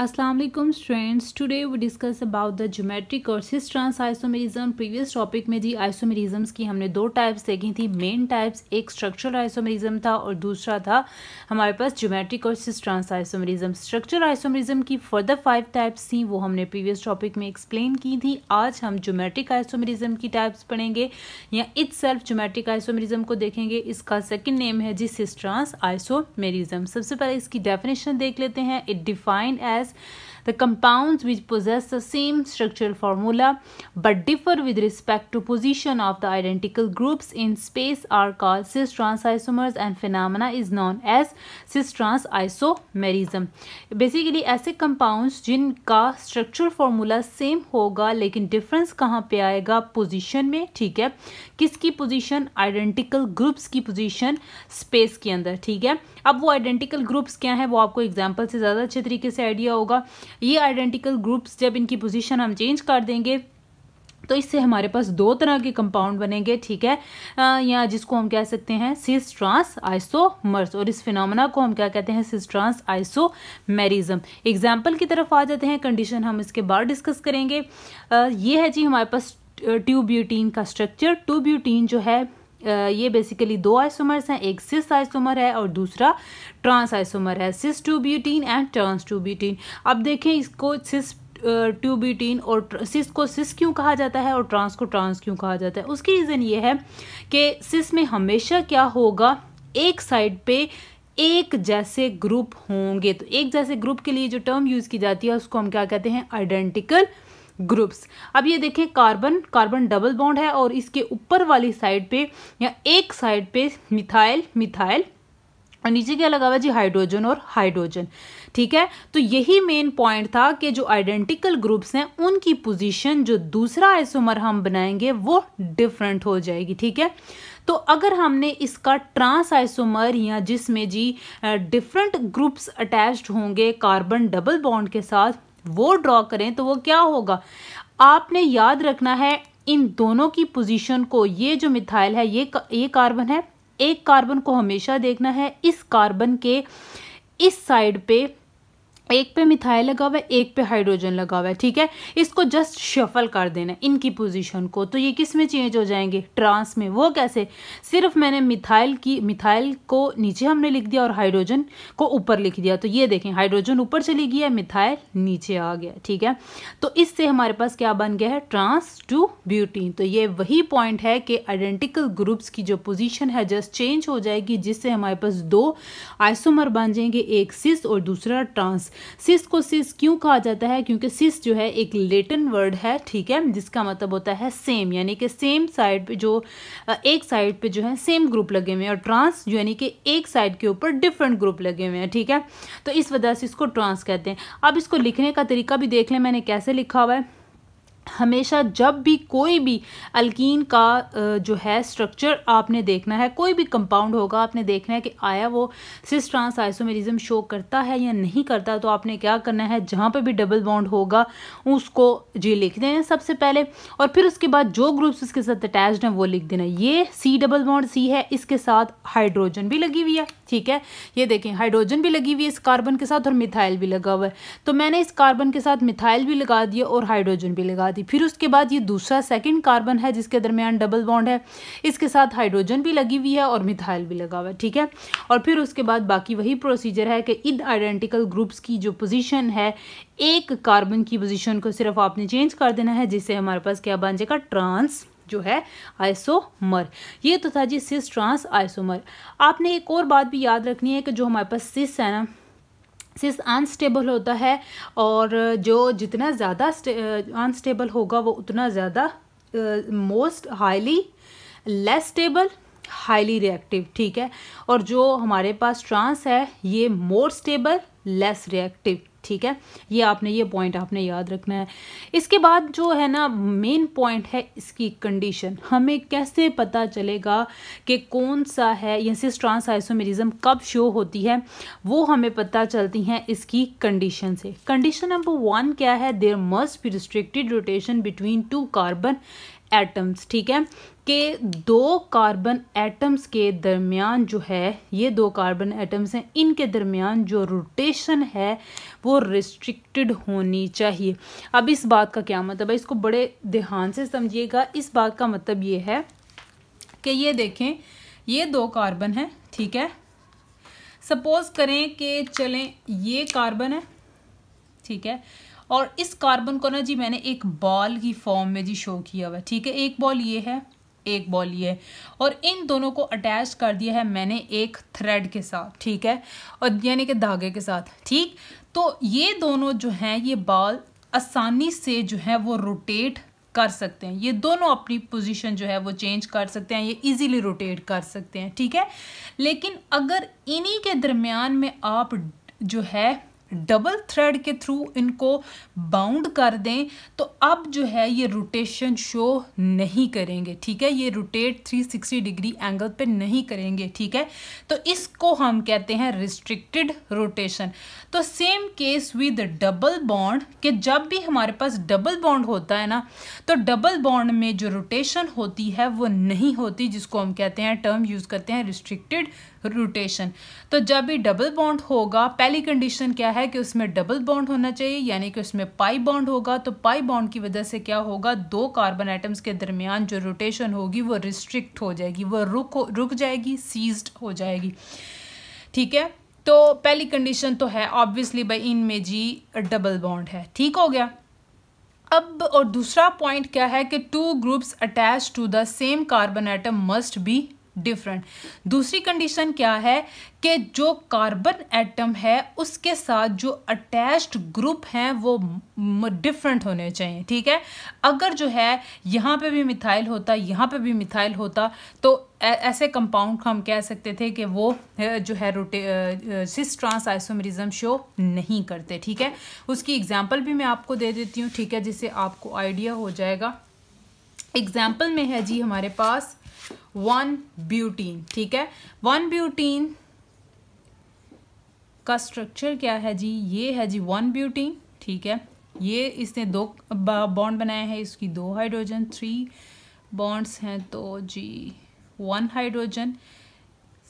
Aslam students today we discuss about the geometric और cis trans isomerism previous topic में जी isomerisms की हमने दो टाइप्स देखी थी मेन टाइप्स एक स्ट्रक्चरल आइसोमेरिज्म था और दूसरा था हमारे पास ज्योमेट्रिक और cis trans isomerism structural isomerism की फर्दर फाइव टाइप्स थी वो हमने प्रीवियस टॉपिक में एक्सप्लेन की थी आज हम ज्योमेट्रिक आइसोमेरिज्म की टाइप्स पढ़ेंगे या इट सेल्फ ज्योमेट्रिक आइसोमेरिज्म को देखेंगे इसका सेकेंड नेम है जी सिस ट्रांस आइसोमेरिज्म सबसे पहले इसकी डेफिनेशन देख लेते हैं it defined as this The compounds which possess the same structural formula but differ with respect to position of the identical groups in space are called cis trans isomers and phenomena is known as cis trans isomerism. Basically aise compounds जिनका structural formula same hoga lekin difference kahan pe aayega position mein theek hai kiski position identical groups ki position space ke andar theek hai ab wo identical groups kya hai wo aapko example se zyada अच्छे tarike se idea hoga ये identical groups जब इनकी position हम change कर देंगे तो इससे हमारे पास दो तरह के कंपाउंड बनेंगे ठीक है आ, या जिसको हम कह सकते हैं सिस ट्रांस आइसोमर्स और इस फिनोमेना को हम क्या कहते हैं सिस ट्रांस आइसोमेरिज्म एग्जाम्पल की तरफ आ जाते हैं कंडीशन हम इसके बाद डिस्कस करेंगे आ, ये है जी हमारे पास ट्यूब्यूटीन का स्ट्रक्चर ट्यूब्यूटीन जो है ये बेसिकली दो आइसोमर्स हैं एक सिस आइसोमर है और दूसरा ट्रांस आइसोमर है cis two butene and trans two butene अब देखें इसको सिस टू ब्यूटीन और सिस को सिस क्यों कहा जाता है और ट्रांस को ट्रांस क्यों कहा जाता है उसकी रीज़न ये है कि सिस में हमेशा क्या होगा एक साइड पे एक जैसे ग्रुप होंगे तो एक जैसे ग्रुप के लिए जो टर्म यूज़ की जाती है उसको हम क्या कहते हैं आइडेंटिकल ग्रुप्स अब ये देखें कार्बन कार्बन डबल बॉन्ड है और इसके ऊपर वाली साइड पे या एक साइड पे मिथाइल मिथाइल और नीचे क्या लगा हुआ जी हाइड्रोजन और हाइड्रोजन ठीक है तो यही मेन पॉइंट था कि जो आइडेंटिकल ग्रुप्स हैं उनकी पोजीशन जो दूसरा आइसोमर हम बनाएंगे वो डिफरेंट हो जाएगी ठीक है तो अगर हमने इसका ट्रांस आइसोमर या जिसमें जी डिफरेंट ग्रुप्स अटैच्ड होंगे कार्बन डबल बॉन्ड के साथ वो ड्रॉ करें तो वो क्या होगा आपने याद रखना है इन दोनों की पोजीशन को ये जो मिथाइल है ये ये कार्बन है एक कार्बन को हमेशा देखना है इस कार्बन के इस साइड पे एक पे मिथाइल लगा हुआ है एक पे हाइड्रोजन लगा हुआ है ठीक है इसको जस्ट शफल कर देना इनकी पोजीशन को तो ये किस में चेंज हो जाएंगे ट्रांस में वो कैसे सिर्फ मैंने मिथाइल की मिथाइल को नीचे हमने लिख दिया और हाइड्रोजन को ऊपर लिख दिया तो ये देखें हाइड्रोजन ऊपर चली गई है मिथाइल नीचे आ गया ठीक है तो इससे हमारे पास क्या बन गया है ट्रांस टू ब्यूटीन तो ये वही पॉइंट है कि आइडेंटिकल ग्रुप्स की जो पोजिशन है जस्ट चेंज हो जाएगी जिससे हमारे पास दो आइसोमर बन जाएंगे एक सिस और दूसरा ट्रांस सिस को सिस क्यों कहा जाता है क्योंकि सिस जो है एक लेटन वर्ड है ठीक है जिसका मतलब होता है सेम यानी कि सेम साइड पे जो एक साइड पे जो है सेम ग्रुप लगे हुए हैं और ट्रांस यानी कि एक साइड के ऊपर डिफरेंट ग्रुप लगे हुए हैं ठीक है तो इस वजह से इसको ट्रांस कहते हैं अब इसको लिखने का तरीका भी देख लें मैंने कैसे लिखा हुआ है हमेशा जब भी कोई भी अल्कीन का जो है स्ट्रक्चर आपने देखना है कोई भी कंपाउंड होगा आपने देखना है कि आया वो सिस ट्रांस आइसोमेरिज्म शो करता है या नहीं करता तो आपने क्या करना है जहाँ पे भी डबल बॉन्ड होगा उसको जी लिख देना सबसे पहले और फिर उसके बाद जो ग्रुप्स उसके साथ अटैच्ड हैं वो लिख देना ये सी डबल बॉन्ड सी है इसके साथ हाइड्रोजन भी लगी हुई है ठीक है ये देखें हाइड्रोजन भी लगी हुई है इस कार्बन के साथ और मिथाइल भी लगा हुआ है तो मैंने इस कार्बन के साथ मिथाइल भी लगा दिया और हाइड्रोजन भी लगा दी फिर उसके बाद ये दूसरा सेकंड कार्बन है जिसके दरमियान डबल बॉन्ड है इसके साथ हाइड्रोजन भी लगी हुई है और मिथाइल भी लगा हुआ है ठीक है और फिर उसके बाद बाकी वही प्रोसीजर है कि इन आइडेंटिकल ग्रुप्स की जो पोजीशन है एक कार्बन की पोजिशन को सिर्फ आपने चेंज कर देना है जिससे हमारे पास क्या बन जाएगा ट्रांस जो है आइसोमर ये तो था जी सिस ट्रांस आइसोमर आपने एक और बात भी याद रखनी है कि जो हमारे पास सिस है ना सिस अनस्टेबल होता है और जो जितना ज़्यादा अनस्टेबल होगा वो उतना ज़्यादा most highly less stable highly reactive ठीक है और जो हमारे पास ट्रांस है ये मोर स्टेबल लेस रिएक्टिव ठीक है ये आपने ये पॉइंट आपने याद रखना है इसके बाद जो है ना मेन पॉइंट है इसकी कंडीशन हमें कैसे पता चलेगा कि कौन सा है यसिस ट्रांस आइसोमेरिज्म कब शो होती है वो हमें पता चलती हैं इसकी कंडीशन से कंडीशन नंबर वन क्या है there must be restricted rotation between two carbon atoms ठीक है कि दो कार्बन एटम्स के दरमियान जो है ये दो कार्बन एटम्स हैं इनके दरमियान जो रोटेशन है वो रिस्ट्रिक्टेड होनी चाहिए अब इस बात का क्या मतलब है इसको बड़े ध्यान से समझिएगा इस बात का मतलब ये है कि ये देखें ये दो कार्बन है ठीक है सपोज़ करें कि चलें ये कार्बन है ठीक है और इस कार्बन को ना जी मैंने एक बॉल की फॉर्म में जी शो किया हुआ है ठीक है एक बॉल ये है एक बॉल ये और इन दोनों को अटैच कर दिया है मैंने एक थ्रेड के साथ ठीक है और यानी कि धागे के साथ ठीक तो ये दोनों जो हैं ये बॉल आसानी से जो है वो रोटेट कर सकते हैं ये दोनों अपनी पोजीशन जो है वो चेंज कर सकते हैं ये इजीली रोटेट कर सकते हैं ठीक है लेकिन अगर इन्हीं के दरमियान में आप जो है डबल थ्रेड के थ्रू इनको बाउंड कर दें तो अब जो है ये रोटेशन शो नहीं करेंगे ठीक है ये रोटेट 360 डिग्री एंगल पे नहीं करेंगे ठीक है तो इसको हम कहते हैं रिस्ट्रिक्टेड रोटेशन तो same case with double bond कि जब भी हमारे पास डबल बॉन्ड होता है ना तो डबल बॉन्ड में जो रोटेशन होती है वो नहीं होती जिसको हम कहते हैं टर्म यूज़ करते हैं रिस्ट्रिक्टेड रोटेशन तो जब भी डबल बॉन्ड होगा पहली कंडीशन क्या है है कि उसमें डबल बॉन्ड होना चाहिए यानी कि उसमें पाई बॉन्ड होगा तो पाई बॉन्ड की वजह से क्या होगा दो कार्बन आइटम्स के दरमियान जो रोटेशन होगी वो रिस्ट्रिक्ट हो जाएगी वो रुक रुक जाएगी सीज्ड हो जाएगी ठीक है तो पहली कंडीशन तो है ऑब्वियसली भाई इनमें जी डबल बॉन्ड है ठीक हो गया अब और दूसरा पॉइंट क्या है कि two groups attach to the same carbon atom must be different दूसरी कंडीशन क्या है कि जो कार्बन एटम है उसके साथ जो अटैच्ड ग्रुप हैं वो डिफरेंट होने चाहिए ठीक है अगर जो है यहाँ पे भी मिथाइल होता यहाँ पे भी मिथाइल होता तो ऐसे कंपाउंड हम कह सकते थे कि वो जो है रोटे सिस ट्रांस आइसोमरिज्म शो नहीं करते ठीक है उसकी एग्जांपल भी मैं आपको दे देती हूँ ठीक है जिससे आपको आइडिया हो जाएगा एग्जाम्पल में है जी हमारे पास वन ब्यूटीन ठीक है वन ब्यूटीन का स्ट्रक्चर क्या है जी ये है जी वन ब्यूटीन ठीक है ये इसने दो बॉन्ड बनाए हैं इसकी दो हाइड्रोजन थ्री बॉन्ड्स हैं तो जी one hydrogen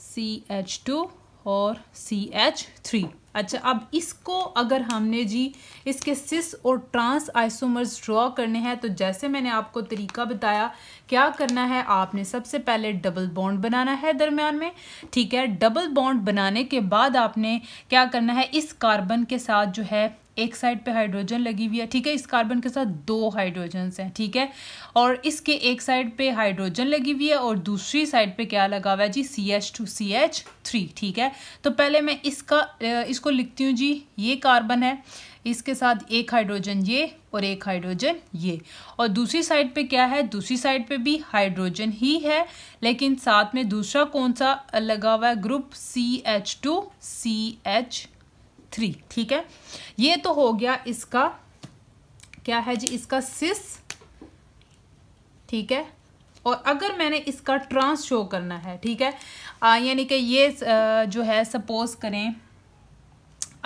C H two और सी एच थ्री अच्छा अब इसको अगर हमने जी इसके सिस और ट्रांस आइसोमर्स ड्रॉ करने हैं तो जैसे मैंने आपको तरीका बताया क्या करना है आपने सबसे पहले डबल बॉन्ड बनाना है दरमियान में ठीक है डबल बॉन्ड बनाने के बाद आपने क्या करना है इस कार्बन के साथ जो है एक साइड पे हाइड्रोजन लगी हुई है ठीक है इस कार्बन के साथ दो हाइड्रोजन हैं ठीक है और इसके एक साइड पे हाइड्रोजन लगी हुई है और दूसरी साइड पे क्या लगा हुआ है जी C H two C H three ठीक है तो पहले मैं इसका इसको लिखती हूँ जी ये कार्बन है इसके साथ एक हाइड्रोजन ये और एक हाइड्रोजन ये और दूसरी साइड पे क्या है दूसरी साइड पे भी हाइड्रोजन ही है लेकिन साथ में दूसरा कौन सा लगा हुआ है group C H two C H three ठीक है ये तो हो गया इसका क्या है जी इसका सिस ठीक है और अगर मैंने इसका ट्रांस शो करना है ठीक है यानी कि ये जो है सपोज करें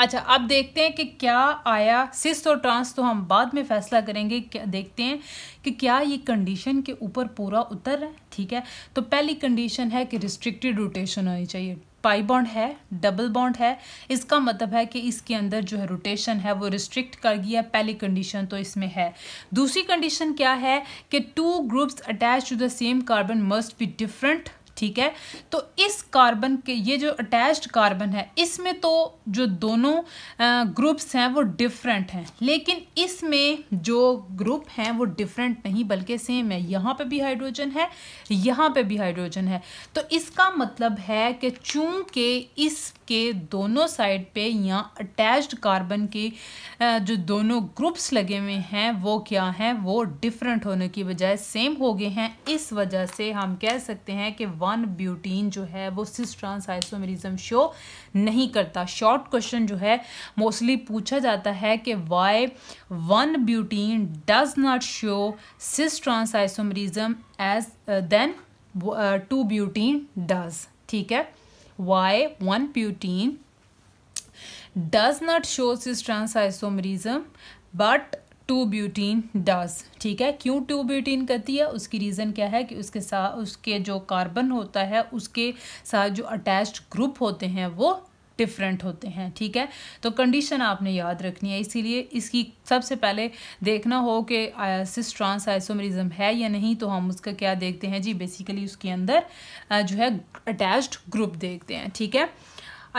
अच्छा अब देखते हैं कि क्या आया सिस और ट्रांस तो हम बाद में फैसला करेंगे क्या देखते हैं कि क्या ये कंडीशन के ऊपर पूरा उतर रहा है ठीक है तो पहली कंडीशन है कि रिस्ट्रिक्टेड रोटेशन होनी चाहिए पाई बॉन्ड है डबल बॉन्ड है इसका मतलब है कि इसके अंदर जो है रोटेशन है वो रिस्ट्रिक्ट कर गया पहली कंडीशन तो इसमें है दूसरी कंडीशन क्या है कि two groups attach to the same carbon must be different ठीक है तो इस कार्बन के ये जो अटैच्ड कार्बन है इसमें तो जो दोनों ग्रुप्स हैं वो डिफरेंट हैं लेकिन इसमें जो ग्रुप हैं वो डिफरेंट नहीं बल्कि सेम है यहाँ पे भी हाइड्रोजन है यहाँ पे भी हाइड्रोजन है तो इसका मतलब है कि चूंकि इसके दोनों साइड पे यहाँ अटैच्ड कार्बन के जो दोनों ग्रुप्स लगे हुए हैं वो क्या हैं वो डिफरेंट होने की बजाय सेम हो गए हैं इस वजह से हम कह सकते हैं कि वन वन ब्यूटीन जो है वो सिस ट्रांस आइसोमेरिज्म शो नहीं करता शॉर्ट क्वेश्चन जो है मोस्टली पूछा जाता है कि why one butene does not show cis trans isomerism as then two butene does ठीक है why one butene does not show cis trans isomerism but two butene does ठीक है क्यों टू ब्यूटीन करती है उसकी रीज़न क्या है कि उसके साथ उसके जो कार्बन होता है उसके साथ जो अटैच्ड ग्रुप होते हैं वो डिफरेंट होते हैं ठीक है तो कंडीशन आपने याद रखनी है इसीलिए इसकी सबसे पहले देखना हो कि सिस ट्रांस आइसोमरिज्म है या नहीं तो हम उसका क्या देखते हैं जी बेसिकली उसके अंदर जो है अटैच्ड ग्रुप देखते हैं ठीक है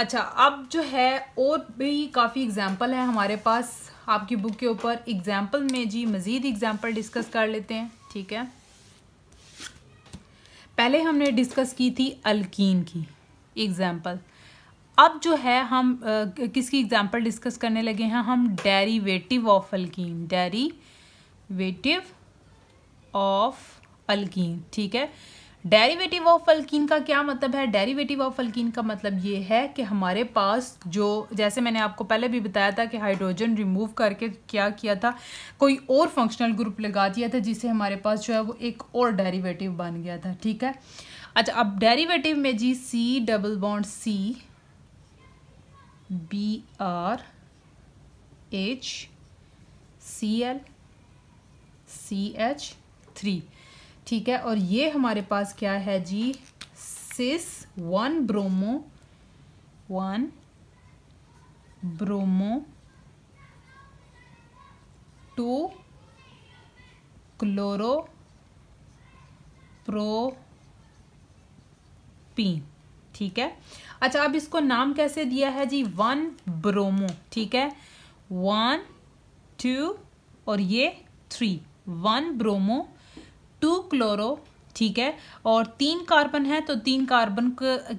अच्छा अब जो है और भी काफ़ी एग्जाम्पल है हमारे पास आपकी बुक के ऊपर एग्जाम्पल में जी मज़ीद एग्ज़ाम्पल डिस्कस कर लेते हैं ठीक है पहले हमने डिस्कस की थी अल्कीन की एग्ज़ाम्पल अब जो है हम आ, किसकी एग्ज़ाम्पल डिस्कस करने लगे हैं हम derivative of alkene derivative of alkene ठीक है डेरिवेटिव ऑफ अल्कीन का क्या मतलब है डेरिवेटिव ऑफ अल्कीन का मतलब ये है कि हमारे पास जो जैसे मैंने आपको पहले भी बताया था कि हाइड्रोजन रिमूव करके क्या किया था कोई और फंक्शनल ग्रुप लगा दिया था जिससे हमारे पास जो है वो एक और डेरिवेटिव बन गया था ठीक है अच्छा अब डेरिवेटिव में जी C double bond C B R H C L C H three ठीक है और ये हमारे पास क्या है जी cis one bromo one bromo two chloro P ठीक है अच्छा अब इसको नाम कैसे दिया है जी वन ब्रोमो ठीक है वन टू और ये three one bromo two chloro ठीक है और तीन कार्बन है तो तीन कार्बन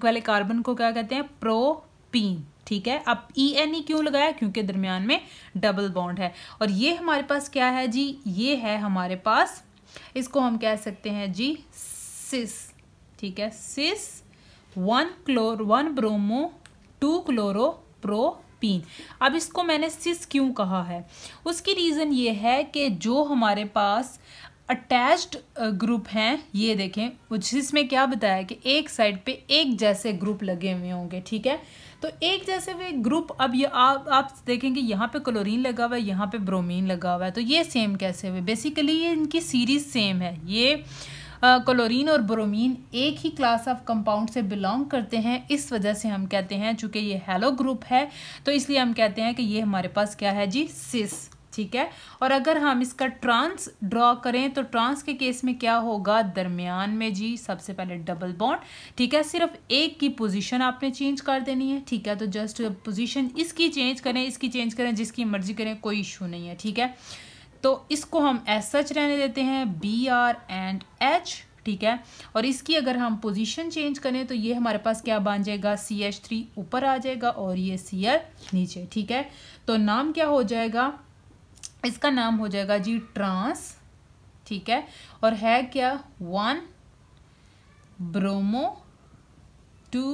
वाले कार्बन को क्या कहते हैं प्रोपीन ठीक है अब ई एन ई क्यों लगाया क्योंकि दरमियान में डबल बॉन्ड है और ये हमारे पास क्या है जी ये है हमारे पास इसको हम कह सकते हैं जी सिस ठीक है cis one chloro one bromo two chloro propene अब इसको मैंने सिस क्यों कहा है उसकी रीज़न ये है कि जो हमारे पास अटैच्ड ग्रुप uh, हैं ये देखें जिसमें क्या बताया कि एक साइड पे एक जैसे ग्रुप लगे हुए होंगे ठीक है तो एक जैसे वे ग्रुप अब ये आ, आप आप देखेंगे यहाँ पे क्लोरीन लगा हुआ है यहाँ पे ब्रोमीन लगा हुआ है तो ये सेम कैसे हुए बेसिकली ये इनकी सीरीज सेम है ये क्लोरीन uh, और ब्रोमीन एक ही क्लास ऑफ कंपाउंड से बिलोंग करते हैं इस वजह से हम कहते हैं चूंकि ये हेलो ग्रुप है तो इसलिए हम कहते हैं कि ये हमारे पास क्या है जी सिस ठीक है और अगर हम इसका ट्रांस ड्रॉ करें तो ट्रांस के केस में क्या होगा दरमियान में जी सबसे पहले डबल बॉन्ड ठीक है सिर्फ एक की पोजीशन आपने चेंज कर देनी है ठीक है तो जस्ट पोजीशन इसकी चेंज करें इसकी चेंज करें जिसकी मर्जी करें कोई इशू नहीं है ठीक है तो इसको हम एस सच रहने देते हैं बी आर एंड एच ठीक है और इसकी अगर हम पोजीशन चेंज करें तो ये हमारे पास क्या बन जाएगा सी एच थ्री ऊपर आ जाएगा और ये सी एल नीचे ठीक है तो नाम क्या हो जाएगा इसका नाम हो जाएगा जी ट्रांस ठीक है और है क्या one bromo two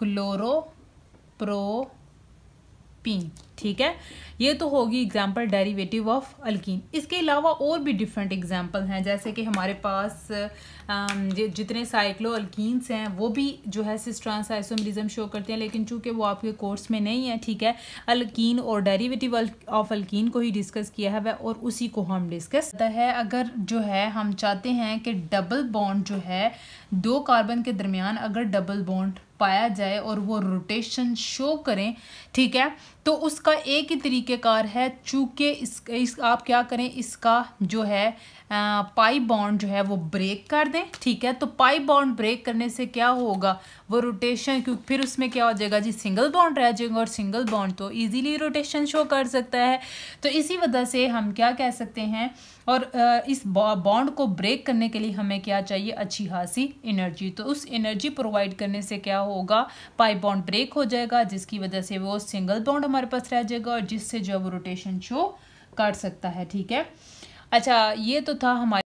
chloro propene ठीक है ये तो होगी एग्जाम्पल डेरीवेटिव ऑफ अल्किन इसके अलावा और भी डिफरेंट एग्जाम्पल हैं जैसे कि हमारे पास जितने साइक्लो अल्किस हैं वो भी जो है सिस्ट्रांस आइसोमरिज्म शो करते हैं लेकिन चूंकि वो आपके कोर्स में नहीं है ठीक है अल्किन और डेरीवेटिव ऑफ अल्किन को ही डिस्कस किया है और उसी को हम डिस्कस है अगर जो है हम चाहते हैं कि डबल बॉन्ड जो है दो कार्बन के दरमियान अगर डबल बॉन्ड पाया जाए और वो रोटेशन शो करें ठीक है तो उसका इसका एक ही तरीक़ेकार है चूँकि इस, इस आप क्या करें इसका जो है पाई बॉन्ड जो है वो ब्रेक कर दें ठीक है तो पाई बॉन्ड ब्रेक करने से क्या होगा वो रोटेशन क्योंकि फिर उसमें क्या हो जाएगा जी सिंगल बॉन्ड रह जाएगा और सिंगल बॉन्ड तो इजीली रोटेशन शो कर सकता है तो इसी वजह से हम क्या कह सकते हैं और इस बॉन्ड को ब्रेक करने के लिए हमें क्या चाहिए अच्छी खासी एनर्जी तो उस एनर्जी प्रोवाइड करने से क्या होगा पाई बॉन्ड ब्रेक हो जाएगा जिसकी वजह से वो सिंगल बॉन्ड हमारे पास रह जाएगा और जिससे जो है वो रोटेशन शो कर सकता है ठीक है अच्छा ये तो था हमारे